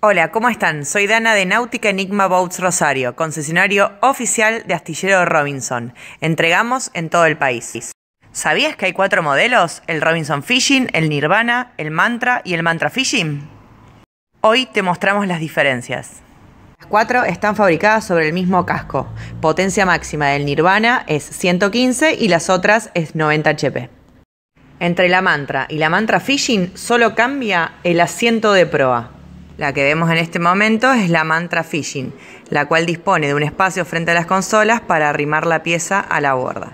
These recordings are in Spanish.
Hola, ¿cómo están? Soy Dana de Náutica Enigma Boats Rosario, concesionario oficial de Astillero Robinson. Entregamos en todo el país. ¿Sabías que hay cuatro modelos? El Robinson Fishing, el Nirvana, el Mantra y el Mantra Fishing. Hoy te mostramos las diferencias. Las cuatro están fabricadas sobre el mismo casco. Potencia máxima del Nirvana es 115 y las otras es 90 HP. Entre la Mantra y la Mantra Fishing solo cambia el asiento de proa. La que vemos en este momento es la mantra Fishing, la cual dispone de un espacio frente a las consolas para arrimar la pieza a la borda.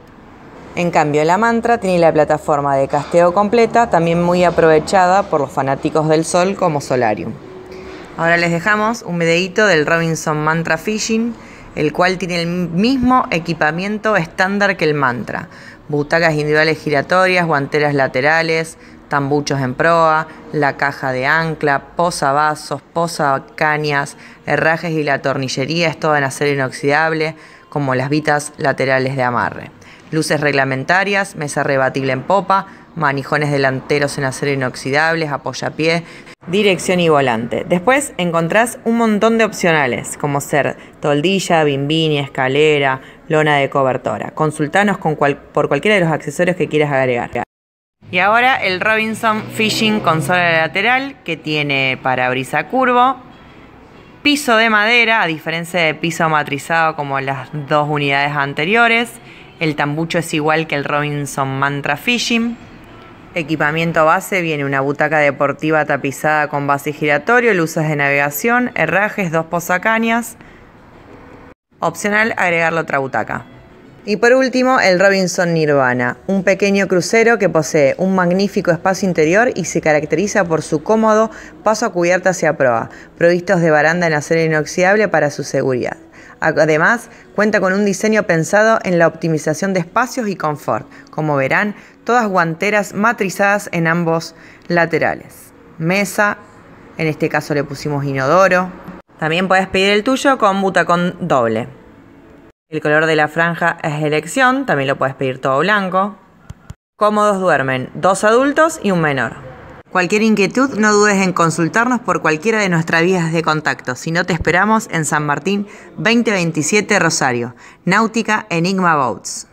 En cambio, la mantra tiene la plataforma de casteo completa, también muy aprovechada por los fanáticos del sol como Solarium. Ahora les dejamos un videito del Robinson Mantra Fishing, el cual tiene el mismo equipamiento estándar que el mantra. Butacas individuales giratorias, guanteras laterales, tambuchos en proa, la caja de ancla, posavasos, cañas, herrajes y la tornillería es todo en acero inoxidable, como las vitas laterales de amarre. Luces reglamentarias, mesa rebatible en popa, manijones delanteros en acero inoxidables, apoyapié, dirección y volante. Después encontrás un montón de opcionales, como ser toldilla, bimbini, escalera, lona de cobertora. Consultanos con por cualquiera de los accesorios que quieras agregar. Y ahora el Robinson Fishing consola lateral que tiene parabrisa curvo, piso de madera, a diferencia de piso matrizado como las dos unidades anteriores. El tambucho es igual que el Robinson Mantra Fishing. Equipamiento base viene una butaca deportiva tapizada con base giratorio, luces de navegación, herrajes, dos posacañas. Opcional agregarle otra butaca. Y por último, el Robinson Nirvana, un pequeño crucero que posee un magnífico espacio interior y se caracteriza por su cómodo paso a cubierta hacia proa, provistos de baranda en acero inoxidable para su seguridad. Además, cuenta con un diseño pensado en la optimización de espacios y confort, como verán, todas guanteras matrizadas en ambos laterales. Mesa, en este caso le pusimos inodoro. También puedes pedir el tuyo con butacón doble. El color de la franja es elección, también lo puedes pedir todo blanco. Cómodos duermen, dos adultos y un menor. Cualquier inquietud no dudes en consultarnos por cualquiera de nuestras vías de contacto. Si no te esperamos en San Martín 2027 Rosario, Náutica Enigma Boats.